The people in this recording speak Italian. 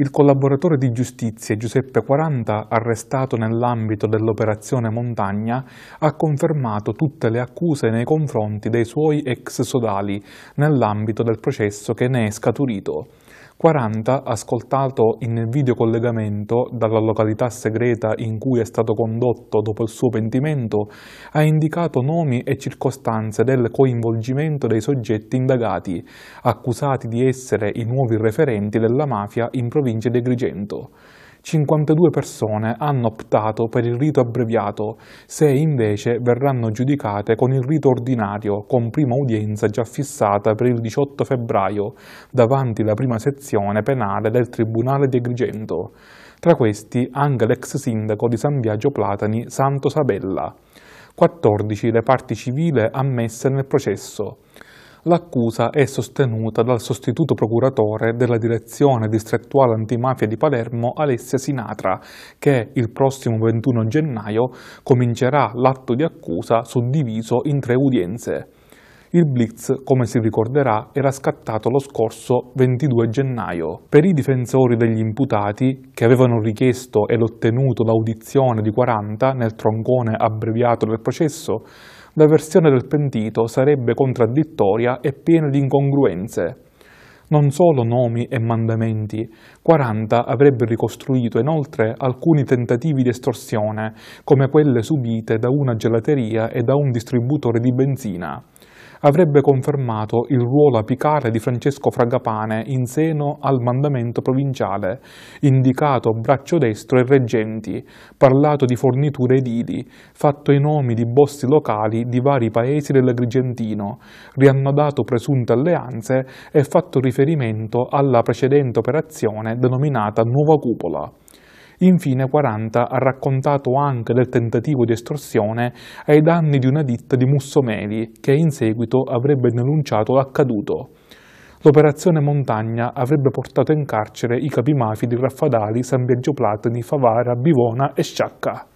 il collaboratore di giustizia Giuseppe 40, arrestato nell'ambito dell'operazione Montagna, ha confermato tutte le accuse nei confronti dei suoi ex sodali nell'ambito del processo che ne è scaturito. 40 ascoltato in videocollegamento dalla località segreta in cui è stato condotto dopo il suo pentimento, ha indicato nomi e circostanze del coinvolgimento dei soggetti indagati, accusati di essere i nuovi referenti della mafia in provincia di Agrigento. 52 persone hanno optato per il rito abbreviato, se invece verranno giudicate con il rito ordinario, con prima udienza già fissata per il 18 febbraio, davanti alla prima sezione penale del Tribunale di Agrigento. Tra questi anche l'ex sindaco di San Biagio Platani, Santo Sabella. 14 le parti civile ammesse nel processo l'accusa è sostenuta dal sostituto procuratore della direzione distrettuale antimafia di Palermo Alessia Sinatra, che il prossimo 21 gennaio comincerà l'atto di accusa suddiviso in tre udienze. Il blitz, come si ricorderà, era scattato lo scorso 22 gennaio. Per i difensori degli imputati, che avevano richiesto ed ottenuto l'audizione di 40 nel troncone abbreviato del processo, la versione del pentito sarebbe contraddittoria e piena di incongruenze non solo nomi e mandamenti. 40 avrebbe ricostruito inoltre alcuni tentativi di estorsione, come quelle subite da una gelateria e da un distributore di benzina avrebbe confermato il ruolo apicale di Francesco Fragapane in seno al mandamento provinciale, indicato braccio destro e reggenti, parlato di forniture edili, fatto i nomi di bossi locali di vari paesi dell'Agrigentino, riannodato presunte alleanze e fatto riferimento alla precedente operazione denominata Nuova Cupola. Infine 40 ha raccontato anche del tentativo di estorsione ai danni di una ditta di Mussomeli che in seguito avrebbe denunciato l'accaduto. L'operazione Montagna avrebbe portato in carcere i capimafia di Raffadali, San Biagio Platini, Favara, Bivona e Sciacca.